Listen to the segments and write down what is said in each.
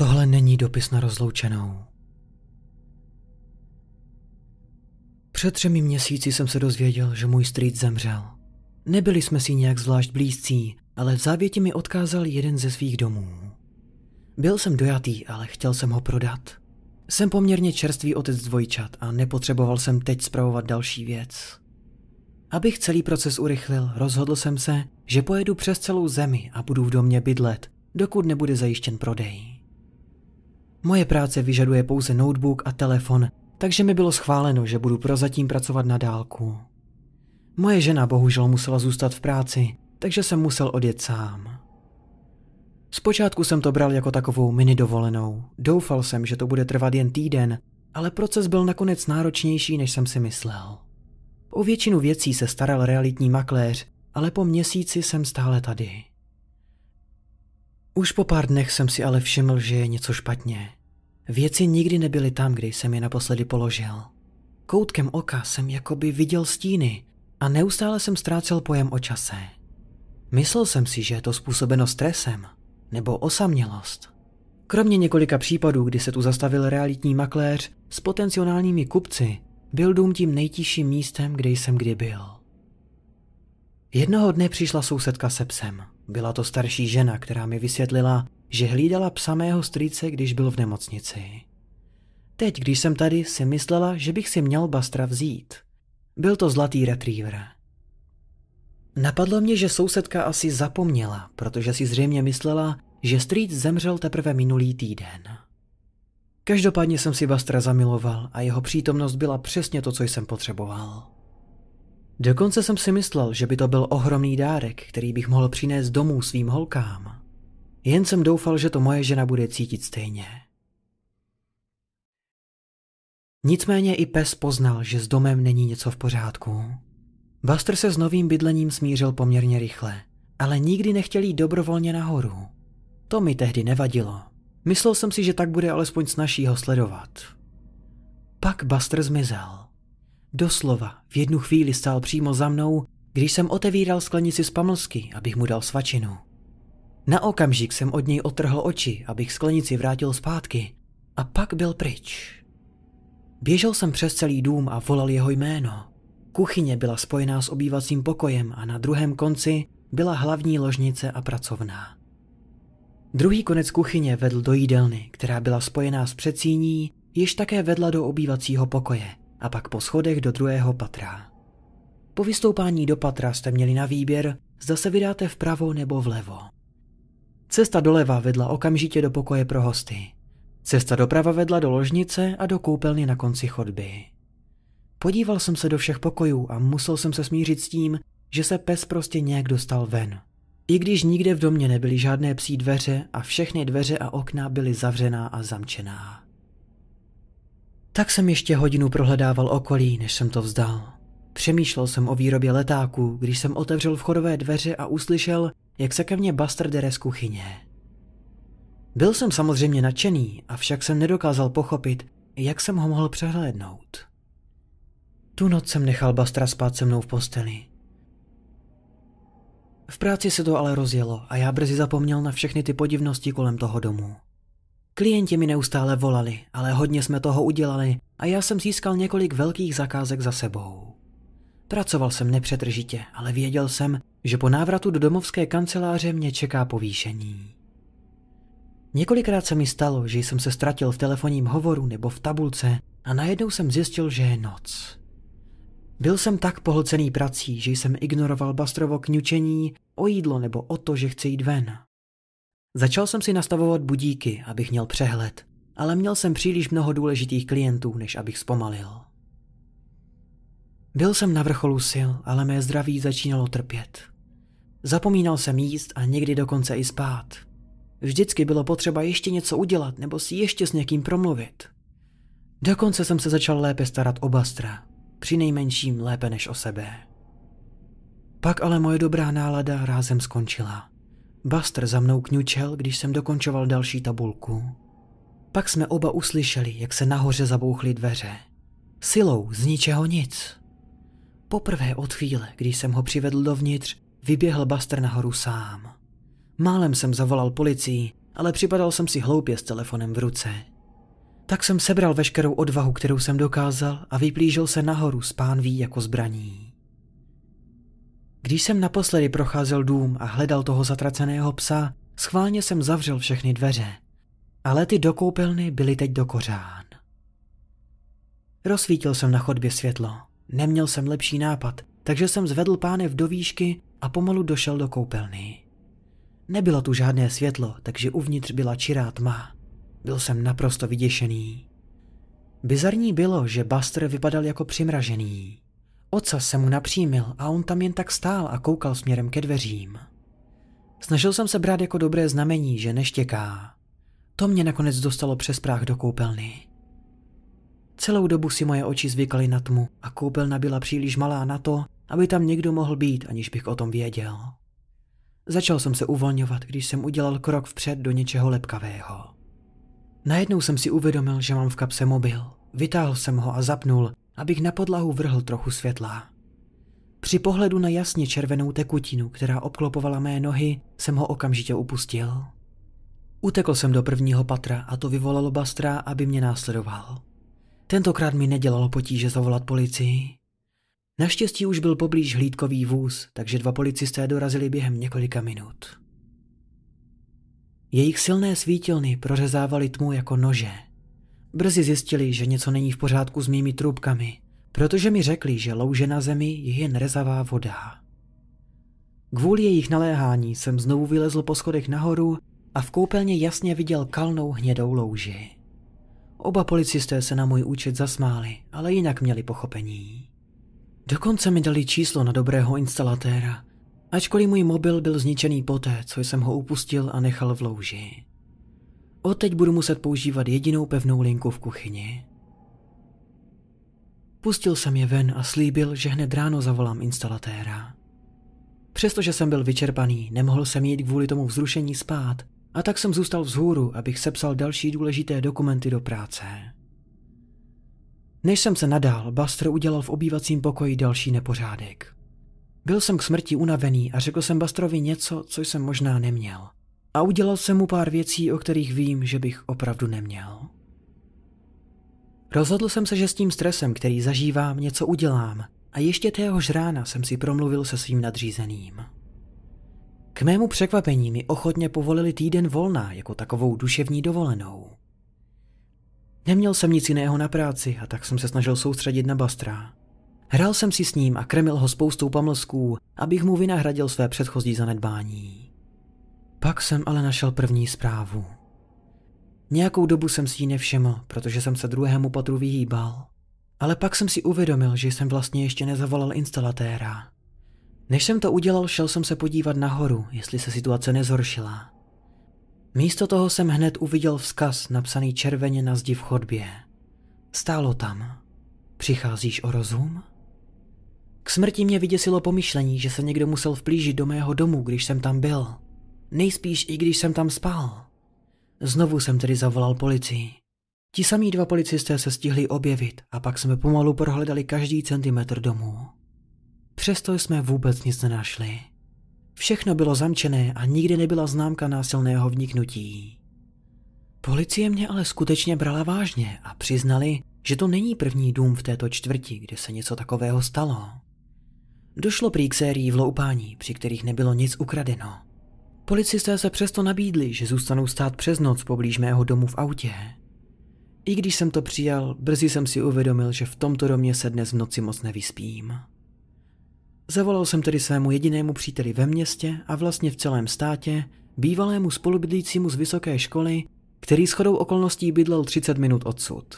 Tohle není dopis na rozloučenou. Před třemi měsíci jsem se dozvěděl, že můj strýc zemřel. Nebyli jsme si nějak zvlášť blízcí, ale v závěti mi odkázal jeden ze svých domů. Byl jsem dojatý, ale chtěl jsem ho prodat. Jsem poměrně čerstvý otec dvojčat a nepotřeboval jsem teď zpravovat další věc. Abych celý proces urychlil, rozhodl jsem se, že pojedu přes celou zemi a budu v domě bydlet, dokud nebude zajištěn prodej. Moje práce vyžaduje pouze notebook a telefon, takže mi bylo schváleno, že budu prozatím pracovat na dálku. Moje žena bohužel musela zůstat v práci, takže jsem musel odjet sám. Zpočátku jsem to bral jako takovou mini dovolenou. Doufal jsem, že to bude trvat jen týden, ale proces byl nakonec náročnější, než jsem si myslel. O většinu věcí se staral realitní makléř, ale po měsíci jsem stále tady. Už po pár dnech jsem si ale všiml, že je něco špatně. Věci nikdy nebyly tam, kde jsem je naposledy položil. Koutkem oka jsem jakoby viděl stíny a neustále jsem ztrácel pojem o čase. Myslel jsem si, že je to způsobeno stresem nebo osamělost. Kromě několika případů, kdy se tu zastavil realitní makléř s potenciálními kupci, byl dům tím nejtiším místem, kde jsem kdy byl. Jednoho dne přišla sousedka se psem. Byla to starší žena, která mi vysvětlila, že hlídala psa mého strýce, když byl v nemocnici. Teď, když jsem tady, si myslela, že bych si měl Bastra vzít. Byl to zlatý retriever. Napadlo mě, že sousedka asi zapomněla, protože si zřejmě myslela, že strýc zemřel teprve minulý týden. Každopádně jsem si Bastra zamiloval a jeho přítomnost byla přesně to, co jsem potřeboval. Dokonce jsem si myslel, že by to byl ohromný dárek, který bych mohl přinést domů svým holkám. Jen jsem doufal, že to moje žena bude cítit stejně. Nicméně i pes poznal, že s domem není něco v pořádku. Buster se s novým bydlením smířil poměrně rychle, ale nikdy nechtěl jít dobrovolně nahoru. To mi tehdy nevadilo. Myslel jsem si, že tak bude alespoň snažší ho sledovat. Pak Buster zmizel. Doslova, v jednu chvíli stál přímo za mnou, když jsem otevíral sklenici z pamlsky, abych mu dal svačinu. Na okamžik jsem od něj otrhl oči, abych sklenici vrátil zpátky a pak byl pryč. Běžel jsem přes celý dům a volal jeho jméno. Kuchyně byla spojená s obývacím pokojem a na druhém konci byla hlavní ložnice a pracovná. Druhý konec kuchyně vedl do jídelny, která byla spojená s přecíní, jež také vedla do obývacího pokoje – a pak po schodech do druhého patra. Po vystoupání do patra jste měli na výběr, zda se vydáte vpravo nebo vlevo. Cesta doleva vedla okamžitě do pokoje pro hosty. Cesta doprava vedla do ložnice a do koupelny na konci chodby. Podíval jsem se do všech pokojů a musel jsem se smířit s tím, že se pes prostě nějak dostal ven. I když nikde v domě nebyly žádné psí dveře a všechny dveře a okna byly zavřená a zamčená. Tak jsem ještě hodinu prohledával okolí, než jsem to vzdal. Přemýšlel jsem o výrobě letáků, když jsem otevřel vchodové dveře a uslyšel, jak se ke mně Buster dere z kuchyně. Byl jsem samozřejmě nadšený, avšak jsem nedokázal pochopit, jak jsem ho mohl přehlédnout. Tu noc jsem nechal Bastra spát se mnou v posteli. V práci se to ale rozjelo a já brzy zapomněl na všechny ty podivnosti kolem toho domu. Klienti mi neustále volali, ale hodně jsme toho udělali a já jsem získal několik velkých zakázek za sebou. Pracoval jsem nepřetržitě, ale věděl jsem, že po návratu do domovské kanceláře mě čeká povýšení. Několikrát se mi stalo, že jsem se ztratil v telefonním hovoru nebo v tabulce a najednou jsem zjistil, že je noc. Byl jsem tak pohlcený prací, že jsem ignoroval Bastrovo kňučení o jídlo nebo o to, že chci jít ven. Začal jsem si nastavovat budíky, abych měl přehled, ale měl jsem příliš mnoho důležitých klientů, než abych zpomalil. Byl jsem na vrcholu sil, ale mé zdraví začínalo trpět. Zapomínal jsem jíst a někdy dokonce i spát. Vždycky bylo potřeba ještě něco udělat nebo si ještě s někým promluvit. Dokonce jsem se začal lépe starat o Bastra, při nejmenším lépe než o sebe. Pak ale moje dobrá nálada rázem skončila. Buster za mnou kňučel, když jsem dokončoval další tabulku. Pak jsme oba uslyšeli, jak se nahoře zabouchly dveře. Silou z ničeho nic. Poprvé od chvíle, když jsem ho přivedl dovnitř, vyběhl Buster nahoru sám. Málem jsem zavolal policii, ale připadal jsem si hloupě s telefonem v ruce. Tak jsem sebral veškerou odvahu, kterou jsem dokázal a vyplížil se nahoru s pánví jako zbraní. Když jsem naposledy procházel dům a hledal toho zatraceného psa, schválně jsem zavřel všechny dveře. Ale ty do koupelny byly teď do kořán. Rozsvítil jsem na chodbě světlo. Neměl jsem lepší nápad, takže jsem zvedl pánev do výšky a pomalu došel do koupelny. Nebylo tu žádné světlo, takže uvnitř byla čirá tma. Byl jsem naprosto vyděšený. Bizarní bylo, že Buster vypadal jako přimražený. Oca se mu napřímil a on tam jen tak stál a koukal směrem ke dveřím. Snažil jsem se brát jako dobré znamení, že neštěká. To mě nakonec dostalo přes práh do koupelny. Celou dobu si moje oči zvykaly na tmu a koupelna byla příliš malá na to, aby tam někdo mohl být, aniž bych o tom věděl. Začal jsem se uvolňovat, když jsem udělal krok vpřed do něčeho lepkavého. Najednou jsem si uvědomil, že mám v kapse mobil. Vytáhl jsem ho a zapnul, abych na podlahu vrhl trochu světla. Při pohledu na jasně červenou tekutinu, která obklopovala mé nohy, jsem ho okamžitě upustil. Utekl jsem do prvního patra a to vyvolalo Bastra, aby mě následoval. Tentokrát mi nedělalo potíže zavolat policii. Naštěstí už byl poblíž hlídkový vůz, takže dva policisté dorazili během několika minut. Jejich silné svítilny prořezávaly tmu jako nože – Brzy zjistili, že něco není v pořádku s mými trubkami, protože mi řekli, že louže na zemi je jen rezavá voda. Kvůli jejich naléhání jsem znovu vylezl po schodech nahoru a v koupelně jasně viděl kalnou hnědou louži. Oba policisté se na můj účet zasmáli, ale jinak měli pochopení. Dokonce mi dali číslo na dobrého instalatéra, ačkoliv můj mobil byl zničený poté, co jsem ho upustil a nechal v louži. Oteď budu muset používat jedinou pevnou linku v kuchyni. Pustil jsem je ven a slíbil, že hned ráno zavolám instalatéra. Přestože jsem byl vyčerpaný, nemohl jsem jít kvůli tomu vzrušení spát a tak jsem zůstal vzhůru, abych sepsal další důležité dokumenty do práce. Než jsem se nadal. Buster udělal v obývacím pokoji další nepořádek. Byl jsem k smrti unavený a řekl jsem Bastrovi něco, co jsem možná neměl – a udělal jsem mu pár věcí, o kterých vím, že bych opravdu neměl. Rozhodl jsem se, že s tím stresem, který zažívám, něco udělám a ještě téhož rána jsem si promluvil se svým nadřízeným. K mému překvapení mi ochotně povolili týden volná jako takovou duševní dovolenou. Neměl jsem nic jiného na práci a tak jsem se snažil soustředit na Bastra. Hrál jsem si s ním a kremil ho spoustou pamlsků, abych mu vynahradil své předchozí zanedbání. Pak jsem ale našel první zprávu. Nějakou dobu jsem si ji nevšiml, protože jsem se druhému patru vyhýbal. Ale pak jsem si uvědomil, že jsem vlastně ještě nezavolal instalatéra. Než jsem to udělal, šel jsem se podívat nahoru, jestli se situace nezhoršila. Místo toho jsem hned uviděl vzkaz napsaný červeně na zdi v chodbě. Stálo tam. Přicházíš o rozum? K smrti mě vyděsilo pomyšlení, že se někdo musel vplížit do mého domu, když jsem tam byl – Nejspíš i když jsem tam spal. Znovu jsem tedy zavolal policii. Ti samí dva policisté se stihli objevit a pak jsme pomalu prohledali každý centimetr domu. Přesto jsme vůbec nic nenašli. Všechno bylo zamčené a nikdy nebyla známka násilného vniknutí. Policie mě ale skutečně brala vážně a přiznali, že to není první dům v této čtvrti, kde se něco takového stalo. Došlo prý k sérii vloupání, při kterých nebylo nic ukradeno. Policisté se přesto nabídli, že zůstanou stát přes noc poblíž mého domu v autě. I když jsem to přijal, brzy jsem si uvědomil, že v tomto domě se dnes v noci moc nevyspím. Zavolal jsem tedy svému jedinému příteli ve městě a vlastně v celém státě, bývalému spolubydlícímu z vysoké školy, který shodou okolností bydlel 30 minut odsud.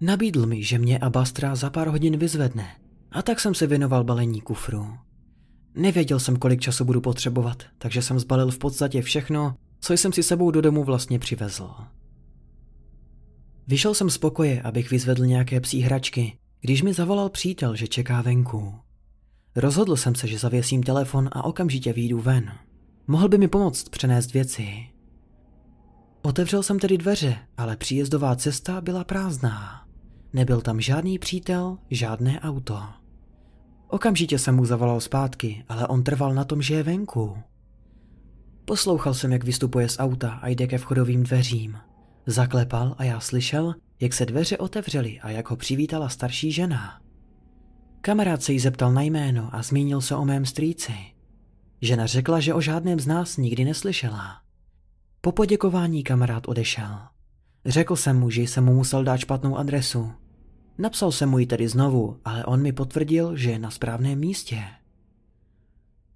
Nabídl mi, že mě a Bastra za pár hodin vyzvedne, a tak jsem se věnoval balení kufru. Nevěděl jsem, kolik času budu potřebovat, takže jsem zbalil v podstatě všechno, co jsem si sebou do domu vlastně přivezl. Vyšel jsem z pokoje, abych vyzvedl nějaké psí hračky, když mi zavolal přítel, že čeká venku. Rozhodl jsem se, že zavěsím telefon a okamžitě výjdu ven. Mohl by mi pomoct přenést věci. Otevřel jsem tedy dveře, ale příjezdová cesta byla prázdná. Nebyl tam žádný přítel, žádné auto. Okamžitě jsem mu zavolal zpátky, ale on trval na tom, že je venku. Poslouchal jsem, jak vystupuje z auta a jde ke vchodovým dveřím. Zaklepal a já slyšel, jak se dveře otevřely a jak ho přivítala starší žena. Kamarád se jí zeptal na jméno a zmínil se o mém strýci. Žena řekla, že o žádném z nás nikdy neslyšela. Po poděkování kamarád odešel. Řekl jsem mu, že jsem mu musel dát špatnou adresu, Napsal jsem mu ji tedy znovu, ale on mi potvrdil, že je na správném místě.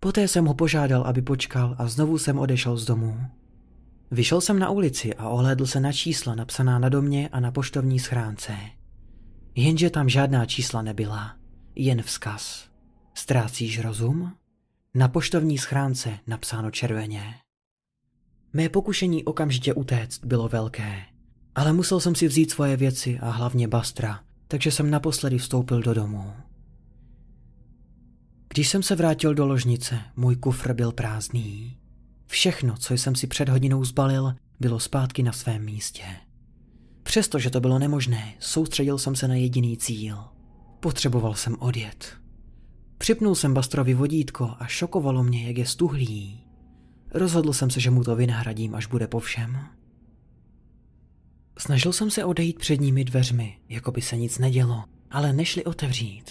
Poté jsem ho požádal, aby počkal a znovu jsem odešel z domu. Vyšel jsem na ulici a ohlédl se na čísla napsaná na domě a na poštovní schránce. Jenže tam žádná čísla nebyla, jen vzkaz. Ztrácíš rozum? Na poštovní schránce napsáno červeně. Mé pokušení okamžitě utéct bylo velké, ale musel jsem si vzít svoje věci a hlavně Bastra, takže jsem naposledy vstoupil do domu. Když jsem se vrátil do ložnice, můj kufr byl prázdný. Všechno, co jsem si před hodinou zbalil, bylo zpátky na svém místě. Přestože to bylo nemožné, soustředil jsem se na jediný cíl. Potřeboval jsem odjet. Připnul jsem Bastrovi vodítko a šokovalo mě, jak je stuhlý. Rozhodl jsem se, že mu to vynahradím, až bude po všem. Snažil jsem se odejít předními dveřmi, jako by se nic nedělo, ale nešli otevřít.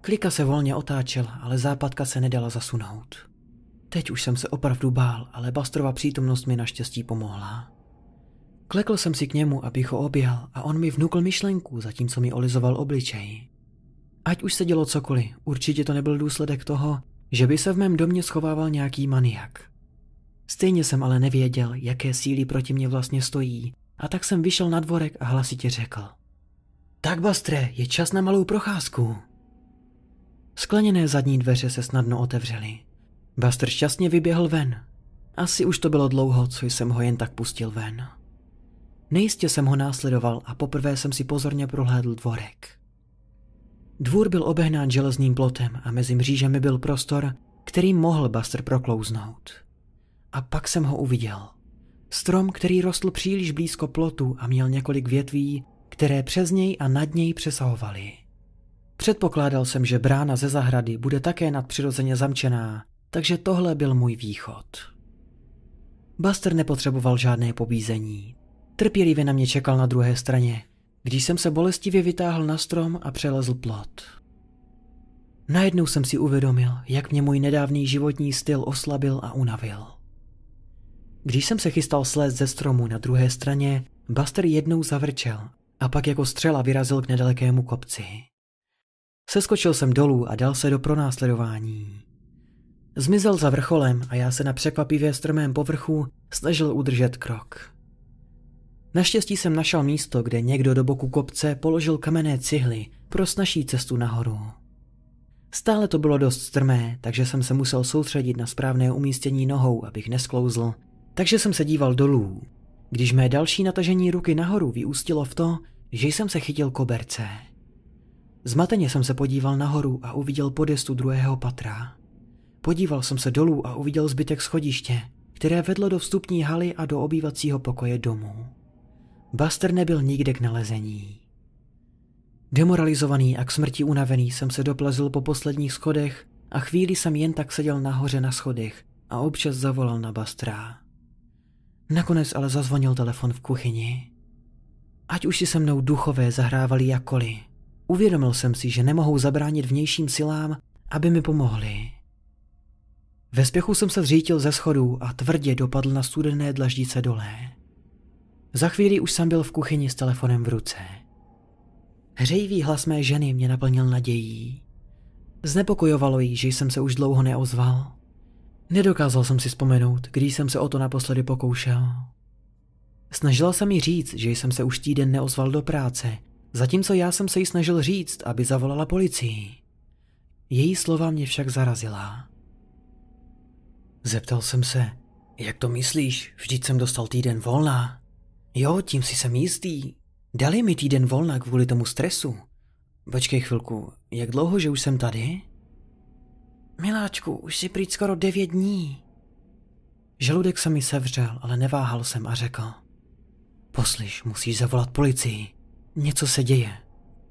Klika se volně otáčela, ale západka se nedala zasunout. Teď už jsem se opravdu bál, ale Bastrova přítomnost mi naštěstí pomohla. Klekl jsem si k němu, abych ho objal a on mi vnukl myšlenku, zatímco mi olizoval obličej. Ať už se dělo cokoliv, určitě to nebyl důsledek toho, že by se v mém domě schovával nějaký maniak. Stejně jsem ale nevěděl, jaké síly proti mě vlastně stojí a tak jsem vyšel na dvorek a hlasitě řekl. Tak, Bastre, je čas na malou procházku. Skleněné zadní dveře se snadno otevřely. Bastr šťastně vyběhl ven. Asi už to bylo dlouho, co jsem ho jen tak pustil ven. Nejistě jsem ho následoval a poprvé jsem si pozorně prohlédl dvorek. Dvůr byl obehnán železným plotem a mezi mřížemi byl prostor, který mohl Buster proklouznout. A pak jsem ho uviděl. Strom, který rostl příliš blízko plotu a měl několik větví, které přes něj a nad něj přesahovaly. Předpokládal jsem, že brána ze zahrady bude také nadpřirozeně zamčená, takže tohle byl můj východ. Buster nepotřeboval žádné pobízení. Trpělivě na mě čekal na druhé straně, když jsem se bolestivě vytáhl na strom a přelezl plot. Najednou jsem si uvědomil, jak mě můj nedávný životní styl oslabil a unavil. Když jsem se chystal slézt ze stromu na druhé straně, Buster jednou zavrčel a pak jako střela vyrazil k nedalekému kopci. Seskočil jsem dolů a dal se do pronásledování. Zmizel za vrcholem a já se na překvapivě strmém povrchu snažil udržet krok. Naštěstí jsem našel místo, kde někdo do boku kopce položil kamenné cihly pro snažší cestu nahoru. Stále to bylo dost strmé, takže jsem se musel soustředit na správné umístění nohou, abych nesklouzl takže jsem se díval dolů, když mé další natažení ruky nahoru vyústilo v to, že jsem se chytil koberce. Zmateně jsem se podíval nahoru a uviděl podestu druhého patra. Podíval jsem se dolů a uviděl zbytek schodiště, které vedlo do vstupní haly a do obývacího pokoje domu. Buster nebyl nikde k nalezení. Demoralizovaný a k smrti unavený jsem se doplazil po posledních schodech a chvíli jsem jen tak seděl nahoře na schodech a občas zavolal na Bastra. Nakonec ale zazvonil telefon v kuchyni. Ať už si se mnou duchové zahrávali jakkoliv, uvědomil jsem si, že nemohou zabránit vnějším silám, aby mi pomohli. Ve spěchu jsem se zřítil ze schodů a tvrdě dopadl na studené dlaždice dolé. Za chvíli už jsem byl v kuchyni s telefonem v ruce. Hřejivý hlas mé ženy mě naplnil nadějí. Znepokojovalo jí, že jsem se už dlouho neozval. Nedokázal jsem si vzpomenout, když jsem se o to naposledy pokoušel. Snažila se mi říct, že jsem se už týden neozval do práce, zatímco já jsem se jí snažil říct, aby zavolala policii. Její slova mě však zarazila. Zeptal jsem se, jak to myslíš, vždyť jsem dostal týden volna. Jo, tím si jsem jistý. Dali mi týden volna kvůli tomu stresu. Počkej chvilku, jak dlouho, že už jsem tady? Miláčku, už si pryč skoro devět dní. Žaludek se mi sevřel, ale neváhal jsem a řekl. Poslyš, musíš zavolat policii. Něco se děje.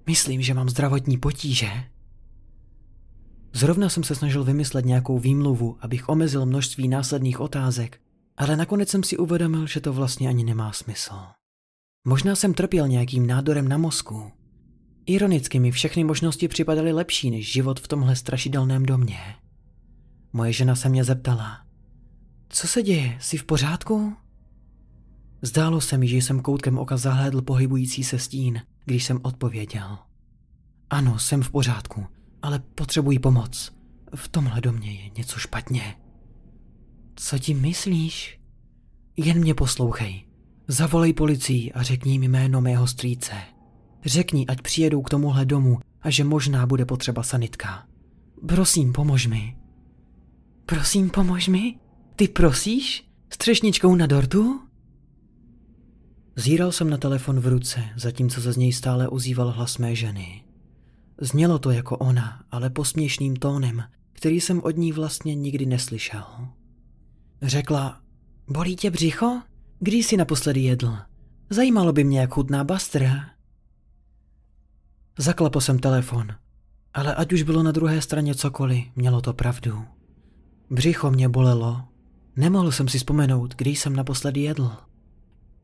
Myslím, že mám zdravotní potíže. Zrovna jsem se snažil vymyslet nějakou výmluvu, abych omezil množství následných otázek, ale nakonec jsem si uvědomil, že to vlastně ani nemá smysl. Možná jsem trpěl nějakým nádorem na mozku, Ironicky mi všechny možnosti připadaly lepší než život v tomhle strašidelném domě. Moje žena se mě zeptala. Co se děje? Jsi v pořádku? Zdálo se mi, že jsem koutkem oka zahlédl pohybující se stín, když jsem odpověděl. Ano, jsem v pořádku, ale potřebuji pomoc. V tomhle domě je něco špatně. Co ti myslíš? Jen mě poslouchej. Zavolej policii a řekni jim jméno mého strýce. Řekni, ať přijedou k tomuhle domu a že možná bude potřeba sanitka. Prosím, pomož mi. Prosím, pomož mi? Ty prosíš? S třešničkou na dortu? Zíral jsem na telefon v ruce, zatímco se z něj stále ozýval hlas mé ženy. Znělo to jako ona, ale posměšným tónem, který jsem od ní vlastně nikdy neslyšel. Řekla, bolí tě břicho? Kdy jsi naposledy jedl? Zajímalo by mě, jak chutná bastra. Zaklapl jsem telefon, ale ať už bylo na druhé straně cokoliv, mělo to pravdu. Břicho mě bolelo. Nemohl jsem si vzpomenout, kdy jsem naposledy jedl.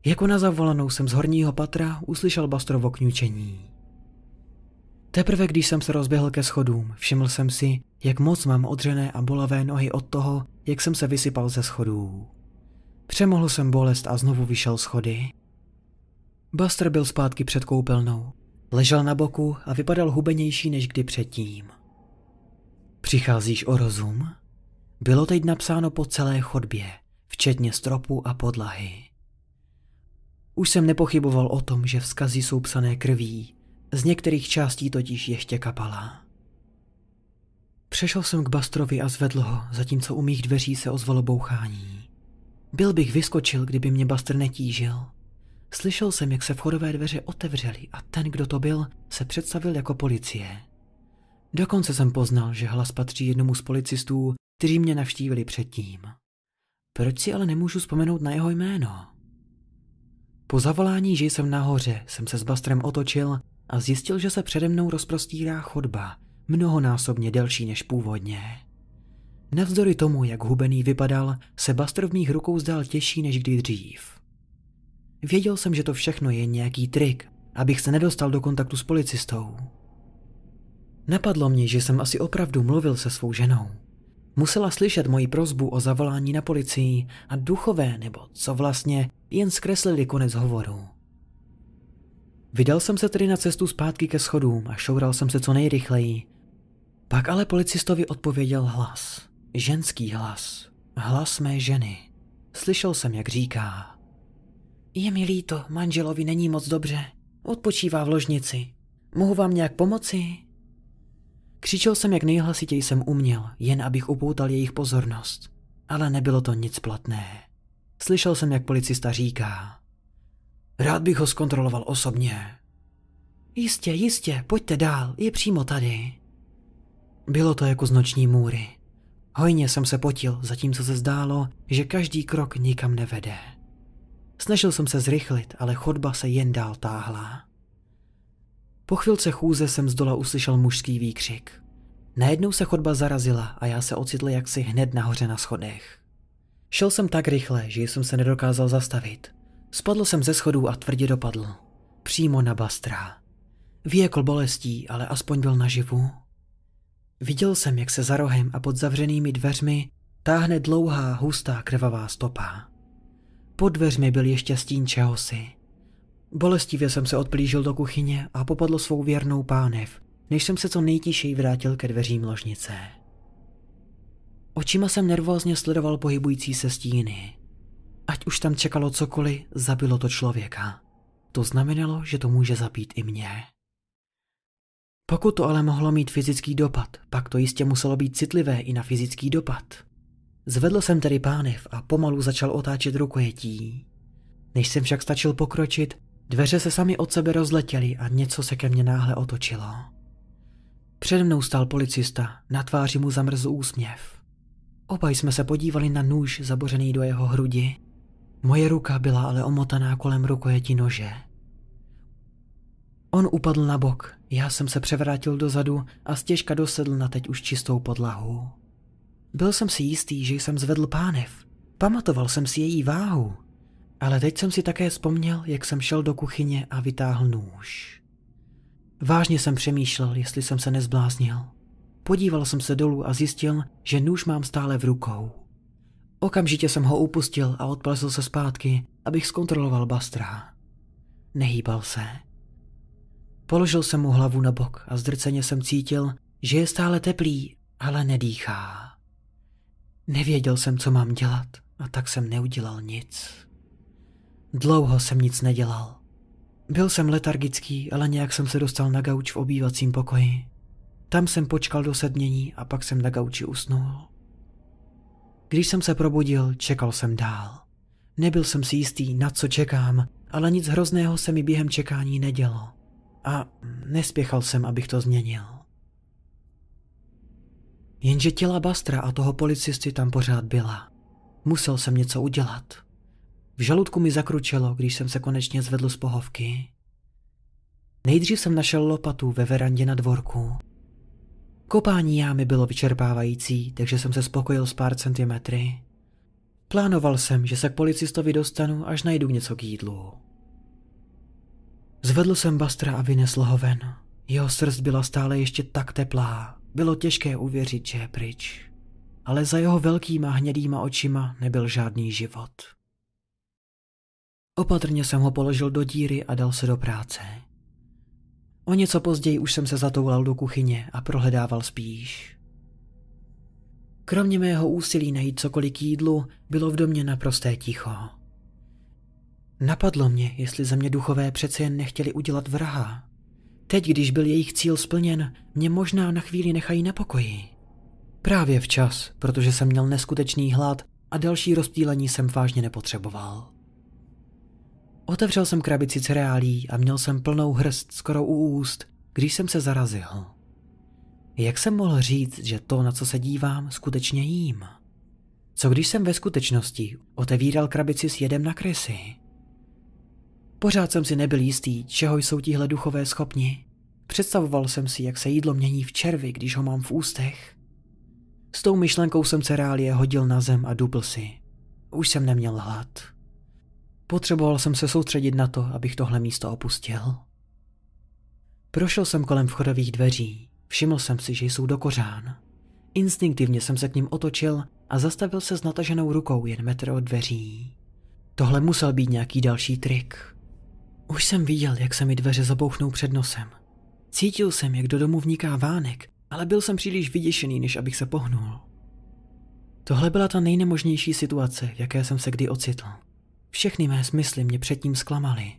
Jako na zavolanou jsem z horního patra uslyšel bastrovo kňučení. Teprve když jsem se rozběhl ke schodům, všiml jsem si, jak moc mám odřené a bolavé nohy od toho, jak jsem se vysypal ze schodů. Přemohl jsem bolest a znovu vyšel schody. Buster byl zpátky před koupelnou. Ležel na boku a vypadal hubenější než kdy předtím. Přicházíš o rozum? Bylo teď napsáno po celé chodbě, včetně stropu a podlahy. Už jsem nepochyboval o tom, že vzkazy jsou psané krví, z některých částí totiž ještě kapala. Přešel jsem k Bastrovi a zvedl ho, zatímco u mých dveří se ozvalo bouchání. Byl bych vyskočil, kdyby mě Bastr netížil, Slyšel jsem, jak se vchodové dveře otevřely a ten, kdo to byl, se představil jako policie. Dokonce jsem poznal, že hlas patří jednomu z policistů, kteří mě navštívili předtím. Proč si ale nemůžu vzpomenout na jeho jméno? Po zavolání, že jsem nahoře, jsem se s Bastrem otočil a zjistil, že se přede mnou rozprostírá chodba, mnohonásobně delší než původně. Navzdory tomu, jak hubený vypadal, se Bastr v mých rukou zdál těžší než kdy dřív. Věděl jsem, že to všechno je nějaký trik, abych se nedostal do kontaktu s policistou. Napadlo mě, že jsem asi opravdu mluvil se svou ženou. Musela slyšet moji prozbu o zavolání na policii a duchové, nebo co vlastně, jen zkreslili konec hovoru. Vydal jsem se tedy na cestu zpátky ke schodům a šoural jsem se co nejrychleji. Pak ale policistovi odpověděl hlas. Ženský hlas. Hlas mé ženy. Slyšel jsem, jak říká. Je mi líto, manželovi není moc dobře. Odpočívá v ložnici. Mohu vám nějak pomoci? Křičel jsem, jak nejhlasitěji jsem uměl, jen abych upoutal jejich pozornost. Ale nebylo to nic platné. Slyšel jsem, jak policista říká. Rád bych ho zkontroloval osobně. Jistě, jistě, pojďte dál, je přímo tady. Bylo to jako z noční můry. Hojně jsem se potil, zatímco se zdálo, že každý krok nikam nevede. Snažil jsem se zrychlit, ale chodba se jen dál táhla. Po chvilce chůze jsem z dola uslyšel mužský výkřik. Najednou se chodba zarazila a já se ocitl jaksi hned nahoře na schodech. Šel jsem tak rychle, že jsem se nedokázal zastavit. Spadl jsem ze schodů a tvrdě dopadl. Přímo na Bastra. Věkl bolestí, ale aspoň byl naživu. Viděl jsem, jak se za rohem a pod zavřenými dveřmi táhne dlouhá, hustá krvavá stopa pod dveřmi byl ještě stín čehosi. Bolestivě jsem se odplížil do kuchyně a popadl svou věrnou pánev, než jsem se co nejtišeji vrátil ke dveřím ložnice. Očima jsem nervózně sledoval pohybující se stíny. Ať už tam čekalo cokoliv, zabilo to člověka. To znamenalo, že to může zabít i mě. Pokud to ale mohlo mít fyzický dopad, pak to jistě muselo být citlivé i na fyzický dopad. Zvedl jsem tedy pánev a pomalu začal otáčet rukojetí. Než jsem však stačil pokročit, dveře se sami od sebe rozletěly a něco se ke mně náhle otočilo. Před mnou stál policista, na tváři mu zamrzl úsměv. Oba jsme se podívali na nůž zabořený do jeho hrudi. Moje ruka byla ale omotaná kolem rukojetí nože. On upadl na bok, já jsem se převrátil dozadu a stěžka dosedl na teď už čistou podlahu. Byl jsem si jistý, že jsem zvedl pánev. Pamatoval jsem si její váhu. Ale teď jsem si také vzpomněl, jak jsem šel do kuchyně a vytáhl nůž. Vážně jsem přemýšlel, jestli jsem se nezbláznil. Podíval jsem se dolů a zjistil, že nůž mám stále v rukou. Okamžitě jsem ho upustil a odplesl se zpátky, abych zkontroloval Bastra. Nehýbal se. Položil jsem mu hlavu na bok a zdrceně jsem cítil, že je stále teplý, ale nedýchá. Nevěděl jsem, co mám dělat a tak jsem neudělal nic. Dlouho jsem nic nedělal. Byl jsem letargický, ale nějak jsem se dostal na gauč v obývacím pokoji. Tam jsem počkal do sednění a pak jsem na gauči usnul. Když jsem se probudil, čekal jsem dál. Nebyl jsem si jistý, na co čekám, ale nic hrozného se mi během čekání nedělo. A nespěchal jsem, abych to změnil. Jenže těla Bastra a toho policisty tam pořád byla. Musel jsem něco udělat. V žaludku mi zakručelo, když jsem se konečně zvedl z pohovky. Nejdřív jsem našel lopatu ve verandě na dvorku. Kopání jámy bylo vyčerpávající, takže jsem se spokojil s pár centimetry. Plánoval jsem, že se k policistovi dostanu, až najdu něco k jídlu. Zvedl jsem Bastra a vynesl ho ven. Jeho srst byla stále ještě tak teplá. Bylo těžké uvěřit, že je pryč, ale za jeho velkýma hnědýma očima nebyl žádný život. Opatrně jsem ho položil do díry a dal se do práce. O něco později už jsem se zatoulal do kuchyně a prohledával spíš. Kromě mého úsilí najít cokoliv k jídlu, bylo v domě naprosté ticho. Napadlo mě, jestli ze mě duchové přece jen nechtěli udělat vraha. Teď, když byl jejich cíl splněn, mě možná na chvíli nechají na pokoji. Právě včas, protože jsem měl neskutečný hlad a další rozptýlení jsem vážně nepotřeboval. Otevřel jsem krabici cereálí a měl jsem plnou hrst skoro u úst, když jsem se zarazil. Jak jsem mohl říct, že to, na co se dívám, skutečně jím? Co když jsem ve skutečnosti otevíral krabici s jedem na krysy? Pořád jsem si nebyl jistý, čeho jsou tihle duchové schopni. Představoval jsem si, jak se jídlo mění v červi, když ho mám v ústech. S tou myšlenkou jsem cerálie hodil na zem a dupl si. Už jsem neměl hlad. Potřeboval jsem se soustředit na to, abych tohle místo opustil. Prošel jsem kolem vchodových dveří. Všiml jsem si, že jsou do kořán. Instinktivně jsem se k ním otočil a zastavil se s nataženou rukou jen metr od dveří. Tohle musel být nějaký další trik. Už jsem viděl, jak se mi dveře zabouchnou před nosem. Cítil jsem, jak do domu vniká vánek, ale byl jsem příliš vyděšený, než abych se pohnul. Tohle byla ta nejnemožnější situace, jaké jsem se kdy ocitl. Všechny mé smysly mě předtím zklamaly.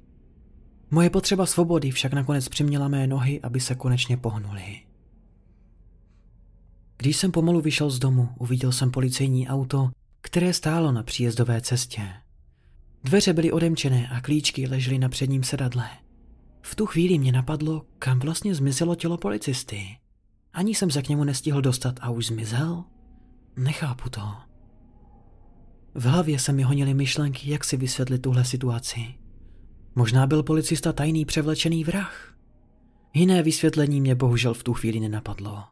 Moje potřeba svobody však nakonec přiměla mé nohy, aby se konečně pohnuly. Když jsem pomalu vyšel z domu, uviděl jsem policejní auto, které stálo na příjezdové cestě. Dveře byly odemčené a klíčky ležely na předním sedadle. V tu chvíli mě napadlo, kam vlastně zmizelo tělo policisty. Ani jsem se k němu nestihl dostat a už zmizel? Nechápu to. V hlavě se mi honily myšlenky, jak si vysvětlit tuhle situaci. Možná byl policista tajný převlečený vrah. Jiné vysvětlení mě bohužel v tu chvíli nenapadlo.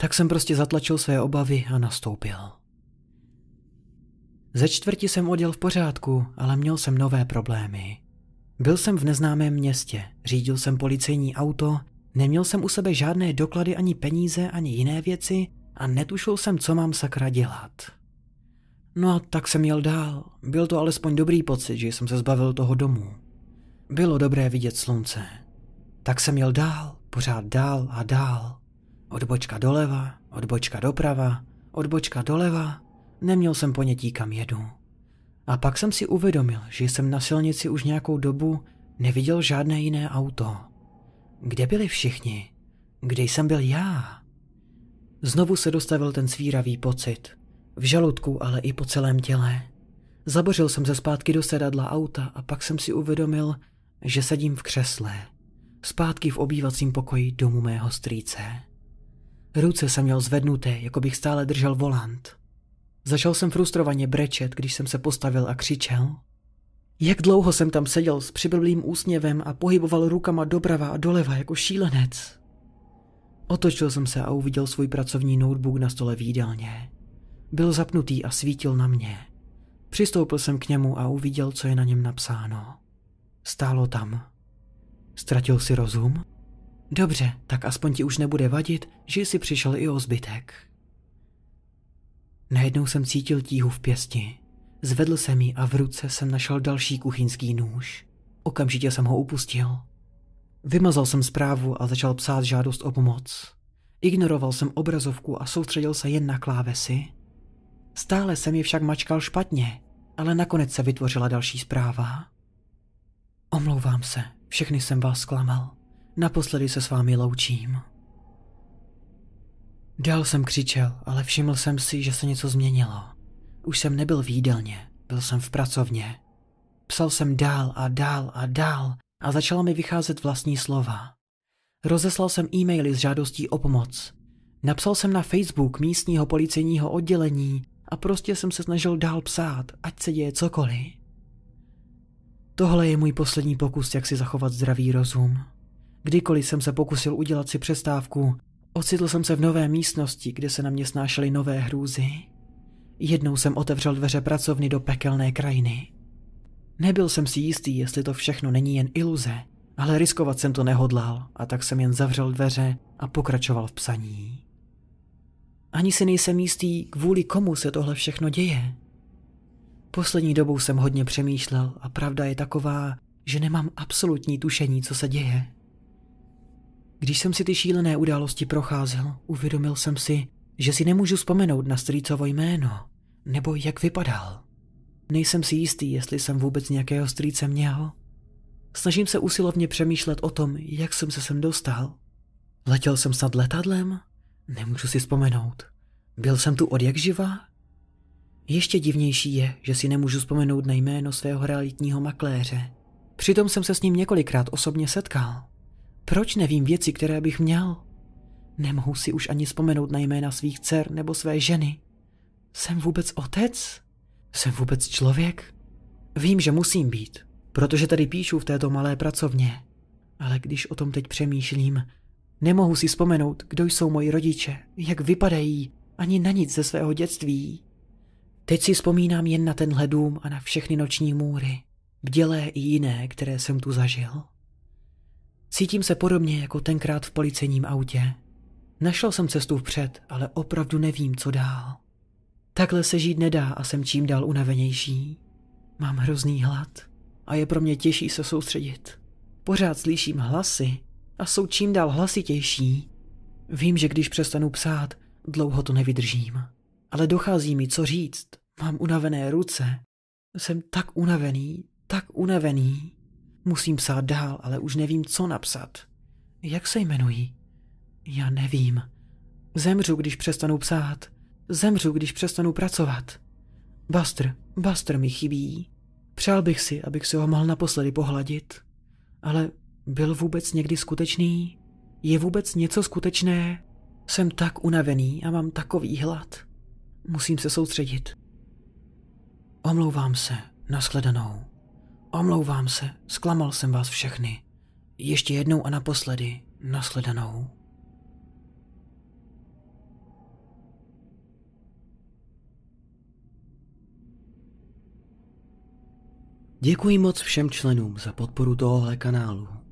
Tak jsem prostě zatlačil své obavy a nastoupil. Ze čtvrti jsem odjel v pořádku, ale měl jsem nové problémy. Byl jsem v neznámém městě, řídil jsem policejní auto, neměl jsem u sebe žádné doklady ani peníze, ani jiné věci a netušil jsem, co mám sakra dělat. No a tak jsem jel dál. Byl to alespoň dobrý pocit, že jsem se zbavil toho domu. Bylo dobré vidět slunce. Tak jsem jel dál, pořád dál a dál. Odbočka doleva, odbočka doprava, odbočka doleva, Neměl jsem ponětí, kam jedu. A pak jsem si uvědomil, že jsem na silnici už nějakou dobu neviděl žádné jiné auto. Kde byli všichni? Kde jsem byl já? Znovu se dostavil ten svíravý pocit. V žaludku, ale i po celém těle. Zabořil jsem se zpátky do sedadla auta a pak jsem si uvědomil, že sedím v křesle. Zpátky v obývacím pokoji domu mého strýce. Ruce jsem měl zvednuté, jako bych stále držel volant. Začal jsem frustrovaně brečet, když jsem se postavil a křičel. Jak dlouho jsem tam seděl s přibrblým úsměvem a pohyboval rukama doprava a doleva jako šílenec. Otočil jsem se a uviděl svůj pracovní notebook na stole v jídelně. Byl zapnutý a svítil na mě. Přistoupil jsem k němu a uviděl, co je na něm napsáno. Stálo tam. Ztratil si rozum? Dobře, tak aspoň ti už nebude vadit, že jsi přišel i o zbytek. Najednou jsem cítil tíhu v pěsti. Zvedl jsem ji a v ruce jsem našel další kuchyňský nůž. Okamžitě jsem ho upustil. Vymazal jsem zprávu a začal psát žádost o pomoc. Ignoroval jsem obrazovku a soustředil se jen na klávesy. Stále jsem ji však mačkal špatně, ale nakonec se vytvořila další zpráva. Omlouvám se, všechny jsem vás zklamal. Naposledy se s vámi loučím. Dál jsem křičel, ale všiml jsem si, že se něco změnilo. Už jsem nebyl v jídelně, byl jsem v pracovně. Psal jsem dál a dál a dál a začala mi vycházet vlastní slova. Rozeslal jsem e-maily s žádostí o pomoc. Napsal jsem na Facebook místního policejního oddělení a prostě jsem se snažil dál psát, ať se děje cokoliv. Tohle je můj poslední pokus, jak si zachovat zdravý rozum. Kdykoliv jsem se pokusil udělat si přestávku, Ocitl jsem se v nové místnosti, kde se na mě snášely nové hrůzy. Jednou jsem otevřel dveře pracovny do pekelné krajiny. Nebyl jsem si jistý, jestli to všechno není jen iluze, ale riskovat jsem to nehodlal a tak jsem jen zavřel dveře a pokračoval v psaní. Ani si nejsem jistý, kvůli komu se tohle všechno děje. Poslední dobou jsem hodně přemýšlel a pravda je taková, že nemám absolutní tušení, co se děje. Když jsem si ty šílené události procházel, uvědomil jsem si, že si nemůžu vzpomenout na strýcovo jméno, nebo jak vypadal. Nejsem si jistý, jestli jsem vůbec nějakého strýce měl. Snažím se usilovně přemýšlet o tom, jak jsem se sem dostal. Letěl jsem snad letadlem? Nemůžu si vzpomenout. Byl jsem tu od jak živa? Ještě divnější je, že si nemůžu vzpomenout na jméno svého realitního makléře. Přitom jsem se s ním několikrát osobně setkal. Proč nevím věci, které bych měl? Nemohu si už ani vzpomenout na jména svých dcer nebo své ženy. Jsem vůbec otec? Jsem vůbec člověk? Vím, že musím být, protože tady píšu v této malé pracovně. Ale když o tom teď přemýšlím, nemohu si vzpomenout, kdo jsou moji rodiče, jak vypadají, ani na nic ze svého dětství. Teď si vzpomínám jen na tenhle dům a na všechny noční můry, bdělé i jiné, které jsem tu zažil. Cítím se podobně jako tenkrát v policejním autě. Našel jsem cestu vpřed, ale opravdu nevím, co dál. Takhle se žít nedá a jsem čím dál unavenější. Mám hrozný hlad a je pro mě těžší se soustředit. Pořád slyším hlasy a jsou čím dál hlasitější. Vím, že když přestanu psát, dlouho to nevydržím. Ale dochází mi, co říct. Mám unavené ruce. Jsem tak unavený, tak unavený. Musím psát dál, ale už nevím, co napsat. Jak se jmenují? Já nevím. Zemřu, když přestanu psát. Zemřu, když přestanu pracovat. Bastr, Bastr mi chybí. Přál bych si, abych si ho mohl naposledy pohladit. Ale byl vůbec někdy skutečný? Je vůbec něco skutečné? Jsem tak unavený a mám takový hlad. Musím se soustředit. Omlouvám se. Nashledanou. Omlouvám se, zklamal jsem vás všechny. Ještě jednou a naposledy, nasledanou. Děkuji moc všem členům za podporu tohohle kanálu.